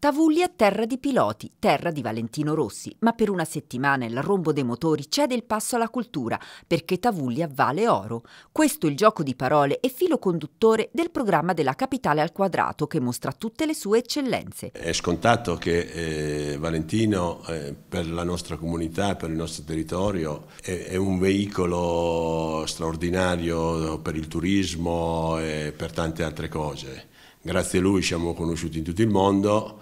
Tavulli è terra di piloti, terra di Valentino Rossi, ma per una settimana il rombo dei motori cede il passo alla cultura, perché Tavulli avvale oro. Questo è il gioco di parole e filo conduttore del programma della Capitale al Quadrato, che mostra tutte le sue eccellenze. È scontato che eh, Valentino, eh, per la nostra comunità, per il nostro territorio, è, è un veicolo straordinario per il turismo e per tante altre cose grazie a lui siamo conosciuti in tutto il mondo,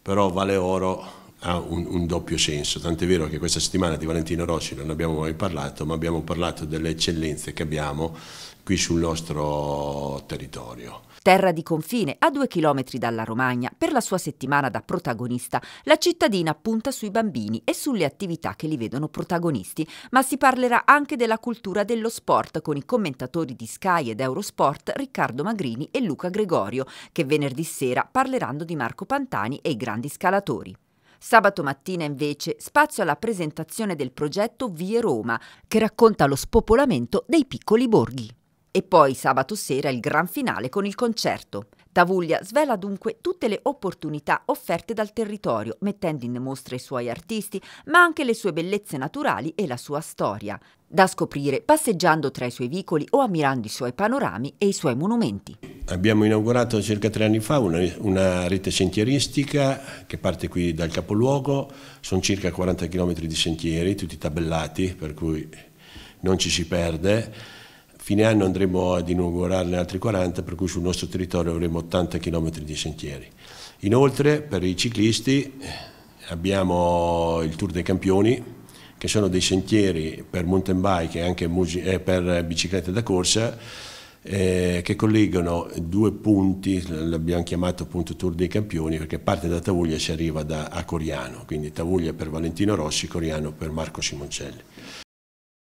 però vale oro ha un, un, doppio senso, tant'è vero che questa settimana di Valentino Rossi non abbiamo mai parlato, ma abbiamo parlato delle eccellenze che abbiamo qui sul nostro territorio. Terra di confine, a due chilometri dalla Romagna, per la sua settimana da protagonista, la cittadina punta sui bambini e sulle attività che li vedono protagonisti, ma si parlerà anche della cultura dello sport con i commentatori di Sky ed Eurosport Riccardo Magrini e Luca Gregorio, che venerdì sera parleranno di Marco Pantani e i grandi scalatori. Sabato mattina invece spazio alla presentazione del progetto Vie Roma, che racconta lo spopolamento dei piccoli borghi. E poi sabato sera il gran finale con il concerto. Tavuglia svela dunque tutte le opportunità offerte dal territorio, mettendo in mostra i suoi artisti, ma anche le sue bellezze naturali e la sua storia, da scoprire passeggiando tra i suoi vicoli o ammirando i suoi panorami e i suoi monumenti abbiamo inaugurato circa tre anni fa una, una, rete sentieristica che parte qui dal capoluogo, sono circa 40 km di sentieri, tutti tabellati, per cui non ci si perde. Fine anno andremo ad inaugurarne altri 40, per cui sul nostro territorio avremo 80 km di sentieri. Inoltre per i ciclisti abbiamo il Tour dei Campioni, che sono dei sentieri per mountain bike e anche eh, per biciclette da corsa, eh, che collegano due punti, l'abbiamo chiamato appunto Tour dei Campioni, perché parte da Tavuglia e si arriva da, a Coriano, quindi Tavuglia per Valentino Rossi, Coriano per Marco Simoncelli.